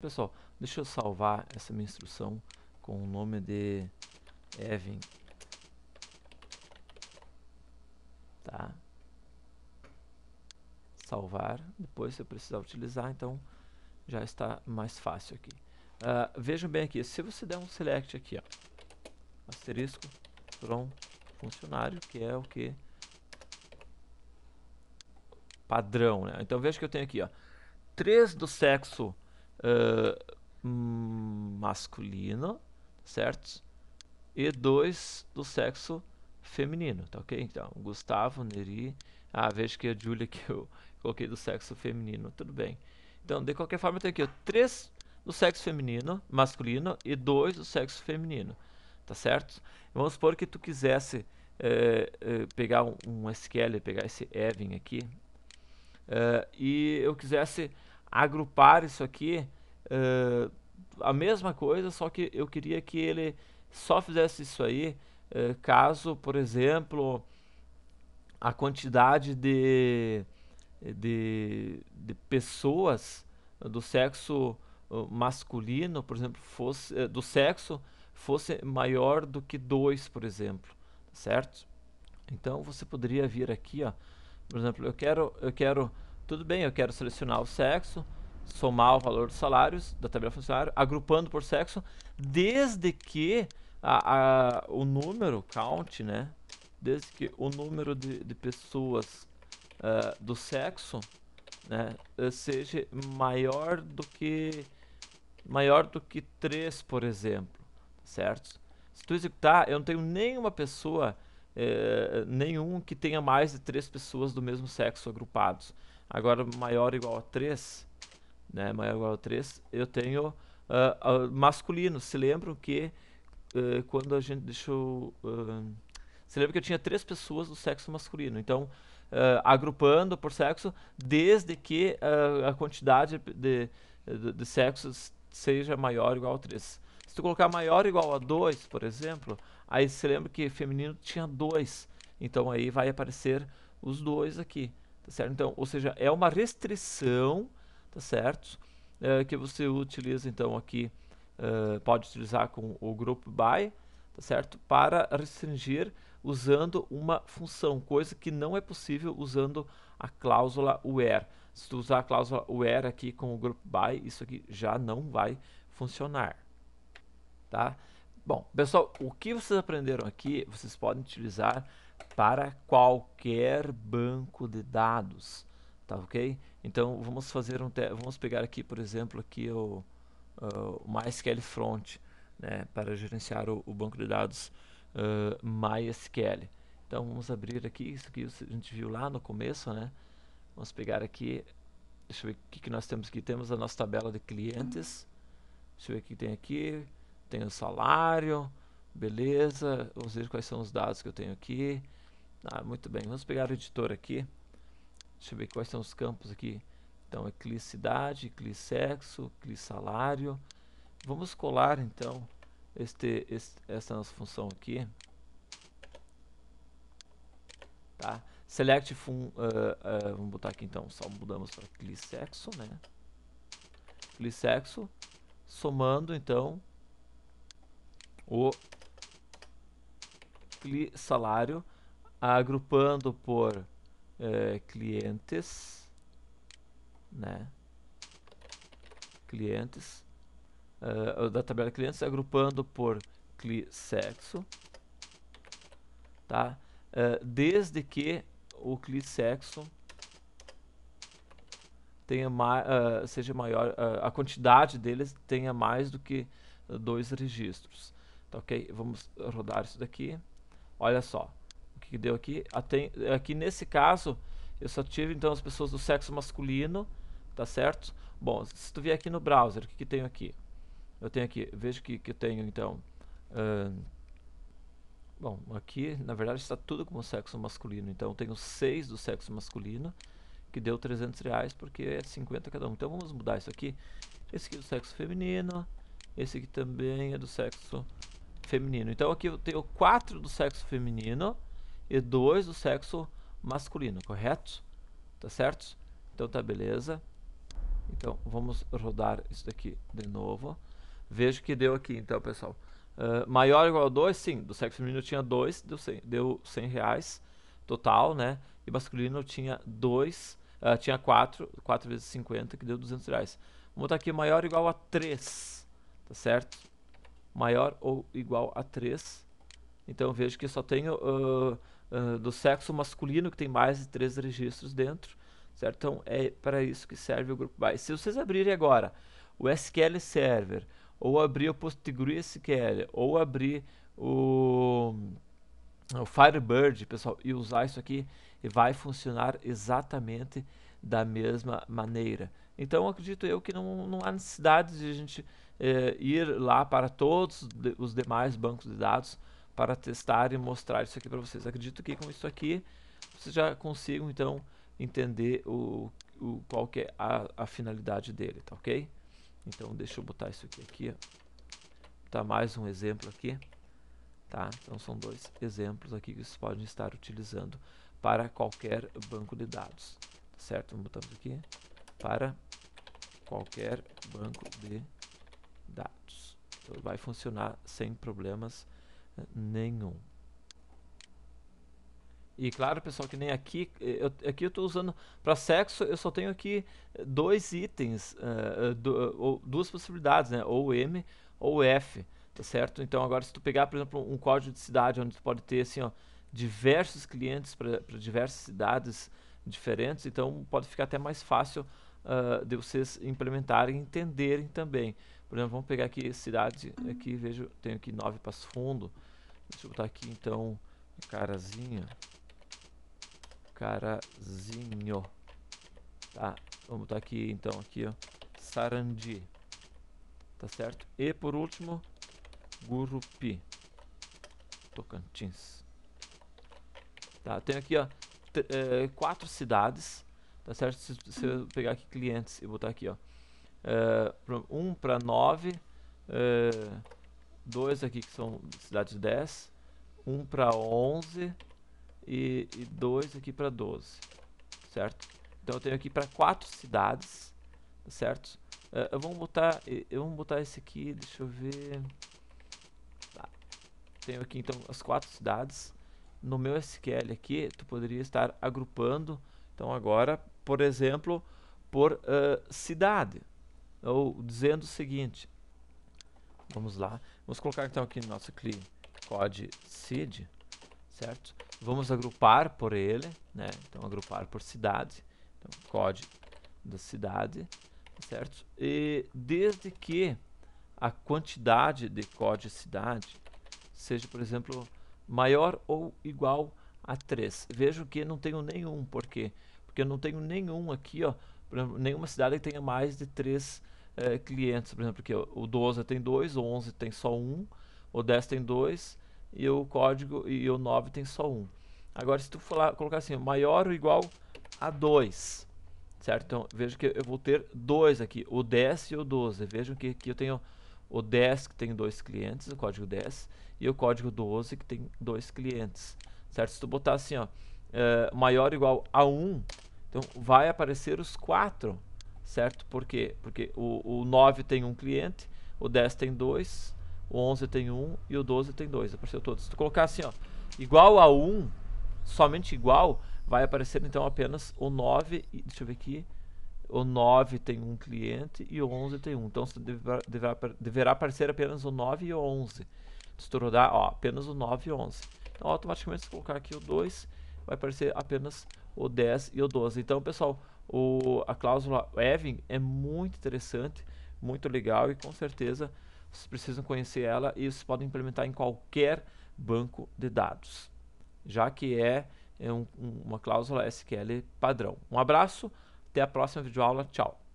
Pessoal, deixa eu salvar essa minha instrução com o nome de Evan. Tá? Salvar. Depois, se eu precisar utilizar, então já está mais fácil aqui. Uh, vejam bem aqui, se você der um select aqui, ó, asterisco from funcionário, que é o que padrão, né? Então veja que eu tenho aqui, ó, três do sexo uh, masculino, certo? E dois do sexo feminino, tá ok? Então, Gustavo, Neri. Ah, vejo que a Júlia que eu coloquei do sexo feminino, tudo bem. Então, de qualquer forma, eu tenho aqui ó, três do sexo feminino, masculino, e dois do sexo feminino, tá certo? Vamos supor que tu quisesse é, é, pegar um, um SQL, pegar esse Evan aqui, é, e eu quisesse agrupar isso aqui, uh, a mesma coisa, só que eu queria que ele só fizesse isso aí, uh, caso, por exemplo, a quantidade de, de, de pessoas do sexo masculino, por exemplo, fosse do sexo fosse maior do que dois por exemplo, certo? Então você poderia vir aqui, ó, por exemplo, eu quero eu quero tudo bem, eu quero selecionar o sexo, somar o valor dos salários da tabela funcionário, agrupando por sexo, desde que a, a, o número, count, né? Desde que o número de, de pessoas uh, do sexo né, seja maior do que maior do que 3, por exemplo, certo? Se tu executar, eu não tenho nenhuma pessoa, eh, nenhum que tenha mais de três pessoas do mesmo sexo agrupados agora maior igual a 3, né, maior igual a 3, eu tenho uh, uh, masculino. Se lembram que uh, quando a gente deixou... Uh, ah, se lembra que eu tinha três pessoas do sexo masculino. Então, agrupando por sexo, desde que a quantidade de, de, de sexos seja maior ou igual a 3. Se tu colocar maior ou igual a 2, por exemplo, aí se lembra que feminino tinha 2. Então aí vai aparecer os dois aqui tá certo? Então, ou seja, é uma restrição, tá certo? É, que você utiliza então aqui, uh, pode utilizar com o group by, tá certo? Para restringir usando uma função, coisa que não é possível usando a cláusula where. Se tu usar a cláusula where aqui com o group by, isso aqui já não vai funcionar, tá? Bom, pessoal, o que vocês aprenderam aqui, vocês podem utilizar para qualquer banco de dados, tá ok? Então vamos fazer um vamos pegar aqui por exemplo aqui o, ah, o MySQL Front, né, para gerenciar o, o, banco de dados uh, MySQL. Então vamos abrir aqui isso que a gente viu lá no começo, né? Vamos pegar aqui, deixa eu ver o que, que nós temos aqui. Temos a nossa tabela de clientes. Deixa eu ver o que tem aqui. Tem o salário, Beleza, vamos ver quais são os dados que eu tenho aqui. Ah, muito bem, vamos pegar o editor aqui. Deixa eu ver quais são os campos aqui. Então, é clicidade, cidade, CLI sexo, salário. Vamos colar, então, este, este, essa nossa função aqui. Tá? Select fun, uh, uh, vamos botar aqui então, só mudamos para CLI sexo, né? CLI sexo, somando então o cli salário, agrupando por eh, clientes, né? Clientes, uh, da tabela clientes, agrupando por cli sexo, tá? Uh, desde que o cli sexo tenha ma uh, seja maior, a quantidade deles tenha mais do que dois registros. Tá, ok? Vamos rodar isso daqui. Olha só. O que, que deu aqui? Aten aqui nesse caso, eu só tive então as pessoas do sexo masculino, tá certo? Bom, se tu vier aqui no browser, o que, que tenho aqui? Eu tenho aqui, vejo que, que eu tenho então. Uh, bom, aqui na verdade está tudo como sexo masculino, então eu tenho 6 do sexo masculino, que deu 300 reais, porque é 50 cada um. Então vamos mudar isso aqui. Esse aqui é do sexo feminino, esse aqui também é do sexo feminino. Então aqui eu tenho 4 do sexo feminino e 2 do sexo masculino, correto? Tá certo? Então tá beleza. Então vamos rodar isso daqui de novo. Vejo que deu aqui, então, pessoal. Uh, maior ou igual a 2, sim. Do sexo feminino tinha 2, deu 100, deu 100 reais total, né? E masculino tinha 2, uh, ah, tinha 4, 4 vezes 50, que deu 200 reais. Vamos botar aqui maior ou igual a 3, tá certo? maior ou igual a 3. Então vejo que só tenho uh, uh, do sexo masculino que tem mais de 3 registros dentro, certo? Então é para isso que serve o grupo by. Se vocês abrirem agora o SQL Server, ou abrir o PostgreSQL, ou abrir o, o Firebird, pessoal, e usar isso aqui, vai funcionar exatamente da mesma maneira. Então acredito eu que não, não há necessidade de a gente eh, ir lá para todos os demais bancos de dados para testar e mostrar isso aqui para vocês. Acredito que com isso aqui vocês já consigam então entender o, o qual é a, a, finalidade dele, tá ok? Então deixa eu botar isso aqui, aqui tá mais um exemplo aqui, tá? Então são dois exemplos aqui que vocês podem estar utilizando para qualquer banco de dados, tá certo? botar aqui para qualquer banco de dados dados. Então, vai funcionar sem problemas eh, nenhum. E claro, pessoal, que nem aqui, eh, eu, aqui eu estou usando para sexo, eu só tenho aqui eh, dois itens, uh, do, duas possibilidades, né? Ou M ou F, tá certo? Então agora se tu pegar, por exemplo, um código de cidade onde tu pode ter assim, ó, diversos clientes para diversas cidades diferentes, então pode ficar até mais fácil uh, de vocês implementarem e entenderem também. Por exemplo, vamos pegar aqui cidade, aqui vejo, tenho aqui para Passo Fundo. Deixa eu botar aqui então, carazinha. Carazinho. Tá, vamos botar aqui então, aqui ó, Sarandi. Tá certo? E por último, Gurupi. Tocantins. Tá, tenho aqui ó, é, quatro cidades, tá certo? Se, se eu pegar aqui clientes e botar aqui ó, 1 para 9, 2 aqui que são cidades 10, 1 para 11 e, e 2 aqui para 12, certo? Então eu tenho aqui para 4 cidades, tá certo? Uh, eu vou botar, eu vou botar esse aqui, deixa eu ver... Tá. Tenho aqui então as 4 cidades. No meu SQL aqui, tu poderia estar agrupando, então agora, por exemplo, por uh, cidade, ou dizendo o seguinte, vamos lá, vamos colocar então aqui no nosso CLI code seed, certo? Vamos agrupar por ele, né? Então agrupar por cidade, então code da cidade, certo? E desde que a quantidade de código cidade seja, por exemplo, maior ou igual a 3. Vejo que não tenho nenhum, por quê? Porque eu não tenho nenhum aqui, ó, exemplo, nenhuma cidade tenha mais de três é, clientes, por exemplo, porque o 12 tem dois, o 11 tem só um, o 10 tem dois e o código e o 9 tem só um. Agora, se tu falar, colocar assim, maior ou igual a 2, certo? Então, veja que eu vou ter dois aqui, o 10 e o 12. Vejam que aqui eu tenho o 10 que tem dois clientes, o código 10, e o código 12 que tem dois clientes, certo? Se tu botar assim, ó, é, maior ou igual a 1, então vai aparecer os quatro, certo? Por quê? Porque o, 9 tem um cliente, o 10 tem dois, o 11 tem um e o 12 tem dois. Apareceu todos. Se tu colocar assim, ó, igual a 1, somente igual, vai aparecer então apenas o 9, deixa eu ver aqui, o 9 tem um cliente e o 11 tem um. Então deverá, deverá, deverá aparecer apenas o 9 e o 11. Se tu rodar, ó, apenas o 9 e 11. Então automaticamente se colocar aqui o 2, vai aparecer apenas o 10 e o 12. Então, pessoal, o, a cláusula Evin é muito interessante, muito legal e com certeza vocês precisam conhecer ela e vocês podem implementar em qualquer banco de dados, já que é, é um, uma cláusula SQL padrão. Um abraço, até a próxima videoaula, tchau!